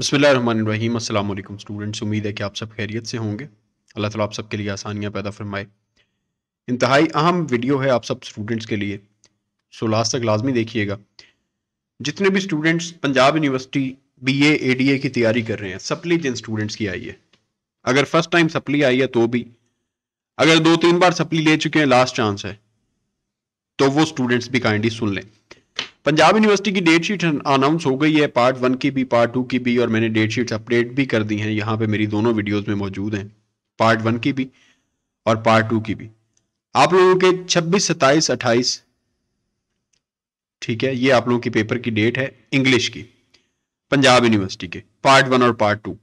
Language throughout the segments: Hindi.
बसमीम स्टूडेंट्स उम्मीद है कि आप सब खैरियत से होंगे अल्लाह ताला आप सब के लिए आसानियाँ पैदा फरमाए इंतहाई अहम वीडियो है आप सब स्टूडेंट्स के लिए सो लास्ट तक लाजमी देखिएगा जितने भी students Punjab university B A A D A की तैयारी कर रहे हैं सप्ली जिन स्टूडेंट्स की आई है अगर फर्स्ट टाइम सप्ली आई है तो भी अगर दो तीन बार सप्ली ले चुके हैं लास्ट चांस है तो वो स्टूडेंट्स भी काइंडली सुन लें पंजाब यूनिवर्सिटी की डेट शीट अनाउंस हो गई है पार्ट वन की भी पार्ट टू की भी और मैंने डेट शीट अपडेट भी कर दी हैं यहाँ पे मेरी दोनों वीडियोस में मौजूद हैं पार्ट वन की भी और पार्ट टू की भी आप लोगों के 26 27 28 ठीक है ये आप लोगों की पेपर की डेट है इंग्लिश की पंजाब यूनिवर्सिटी के पार्ट वन और पार्ट टू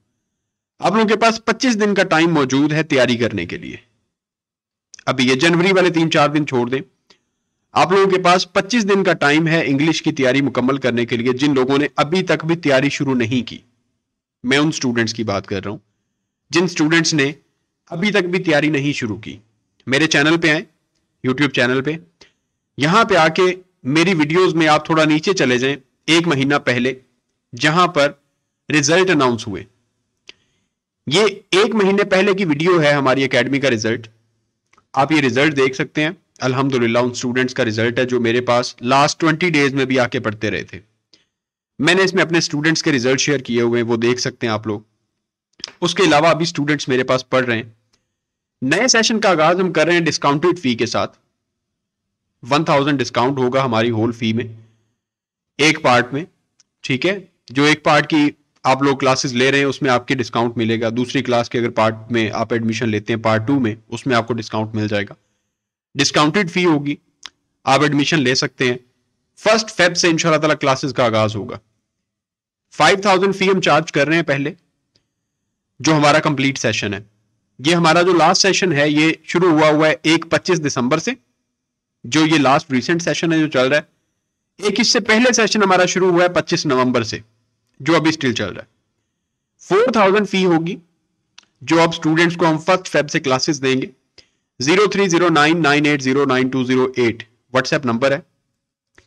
आप लोगों के पास 25 दिन का टाइम मौजूद है तैयारी करने के लिए अभी ये जनवरी वाले तीन चार दिन छोड़ दें आप लोगों के पास 25 दिन का टाइम है इंग्लिश की तैयारी मुकम्मल करने के लिए जिन लोगों ने अभी तक भी तैयारी शुरू नहीं की मैं उन स्टूडेंट्स की बात कर रहा हूं जिन स्टूडेंट्स ने अभी तक भी तैयारी नहीं शुरू की मेरे चैनल पे आए यूट्यूब चैनल पे यहां पे आके मेरी वीडियोस में आप थोड़ा नीचे चले जाएं एक महीना पहले जहां पर रिजल्ट अनाउंस हुए ये एक महीने पहले की वीडियो है हमारी एकेडमी का रिजल्ट आप ये रिजल्ट देख सकते हैं अल्हम्दुलिल्लाह उन स्टूडेंट्स का रिजल्ट है जो मेरे पास लास्ट ट्वेंटी डेज में भी आके पढ़ते रहे थे मैंने इसमें अपने स्टूडेंट्स के रिजल्ट शेयर किए हुए हैं वो देख सकते हैं आप लोग उसके अलावा अभी स्टूडेंट्स मेरे पास पढ़ रहे हैं नए सेशन का आगाज हम कर रहे हैं डिस्काउंटेड फी के साथ वन थाउजेंड डिस्काउंट होगा हमारी होल फी में एक पार्ट में ठीक है जो एक पार्ट की आप लोग क्लासेस ले रहे हैं उसमें आपके डिस्काउंट मिलेगा दूसरी क्लास के अगर पार्ट में आप एडमिशन लेते हैं पार्ट टू में उसमें आपको डिस्काउंट मिल जाएगा डिस्काउंटेड फी होगी आप एडमिशन ले सकते हैं फर्स्ट फेब से इंशाल्लाह क्लासेस का आगाज होगा फाइव थाउजेंड फी हम चार्ज कर रहे हैं पहले जो हमारा कंप्लीट सेशन है ये हमारा जो लास्ट सेशन है ये शुरू हुआ हुआ है एक पच्चीस दिसंबर से जो ये लास्ट रिसेंट सेशन है जो चल रहा है एक इससे पहले सेशन हमारा शुरू हुआ है पच्चीस नवंबर से जो अभी स्टिल चल रहा है फोर थाउजेंड फी होगी जो अब स्टूडेंट्स को हम फर्स्ट फेब से क्लासेस देंगे zero three zero nine nine eight zero nine two zero eight WhatsApp number है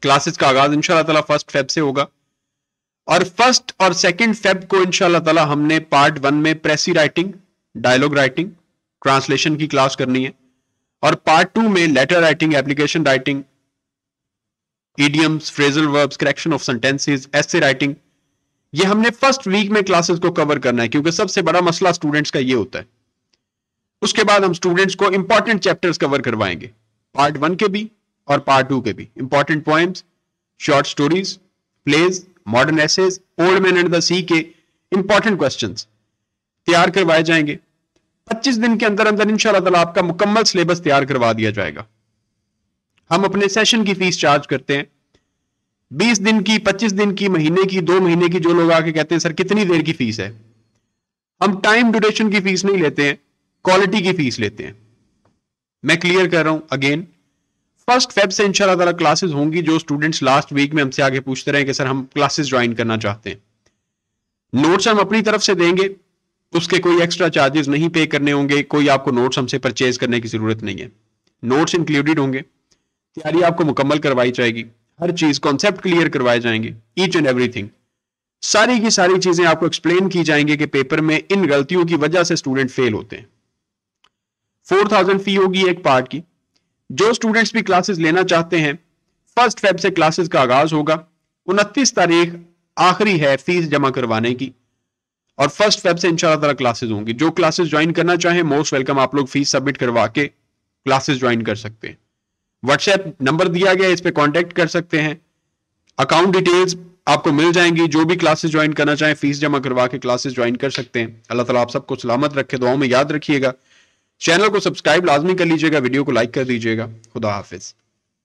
क्लासेस का आगाज इंशाल्लाह तला फर्स्ट फेब से होगा और फर्स्ट और सेकंड फेब को इंशाल्लाह तला हमने पार्ट वन में precis writing dialogue writing translation की क्लास करनी है और पार्ट टू में letter writing application writing idioms phrasal verbs correction of sentences essay writing ये हमने फर्स्ट वीक में क्लासेस को कवर करना है क्योंकि सबसे बड़ा मसला स्टूडेंट्स का ये होता है उसके बाद हम स्टूडेंट्स को इंपॉर्टेंट चैप्टर्स कवर करवाएंगे पार्ट वन के भी और पार्ट टू के भी important poems short stories plays modern essays old man and the sea के इंपॉर्टेंट क्वेश्चन तैयार करवाए जाएंगे 25 दिन के अंदर अंदर इंशाल्लाह आपका मुकम्मल सिलेबस तैयार करवा दिया जाएगा हम अपने सेशन की फीस चार्ज करते हैं 20 दिन की 25 दिन की महीने की दो महीने की जो लोग आके कहते हैं सर कितनी देर की फीस है हम टाइम ड्यूरेशन की फीस नहीं लेते हैं क्वालिटी की फीस लेते हैं मैं क्लियर कर रहा हूं अगेन फर्स्ट फेब से इंशाल्लाह ताला क्लासेस होंगी जो स्टूडेंट्स लास्ट वीक में हमसे आगे पूछते रहे कि सर हम क्लासेस ज्वाइन करना चाहते हैं नोट्स हम अपनी तरफ से देंगे उसके कोई एक्स्ट्रा चार्जेस नहीं पे करने होंगे कोई आपको नोट्स हमसे परचेज करने की जरूरत नहीं है नोट्स इंक्लूडेड होंगे तैयारी आपको मुकम्मल करवाई जाएगी हर चीज कॉन्सेप्ट क्लियर करवाए जाएंगे ईच एंड एवरीथिंग सारी की सारी चीजें आपको एक्सप्लेन की जाएंगे कि पेपर में इन गलतियों की वजह से स्टूडेंट फेल होते हैं फोर थाउजेंड फी होगी एक पार्ट की जो स्टूडेंट्स भी क्लासेस लेना चाहते हैं फर्स्ट फेब से क्लासेस का आगाज होगा उनतीस तारीख आखिरी है फीस जमा करवाने की और फर्स्ट फेब से इंशाल्लाह क्लासेस होंगी जो क्लासेस ज्वाइन करना चाहें मोस्ट वेलकम आप लोग फीस सबमिट करवा के क्लासेस ज्वाइन कर सकते हैं व्हाट्सएप नंबर दिया गया इस पर कॉन्टेक्ट कर सकते हैं अकाउंट डिटेल्स आपको मिल जाएंगी जो भी क्लासेस ज्वाइन करना चाहें फीस जमा करवा के क्लासेस ज्वाइन कर सकते हैं अल्लाह ताला आप सबको सलामत रखे दुआओं में याद रखिएगा चैनल को सब्सक्राइब लाजमी कर लीजिएगा वीडियो को लाइक कर दीजिएगा खुदा हाफिज़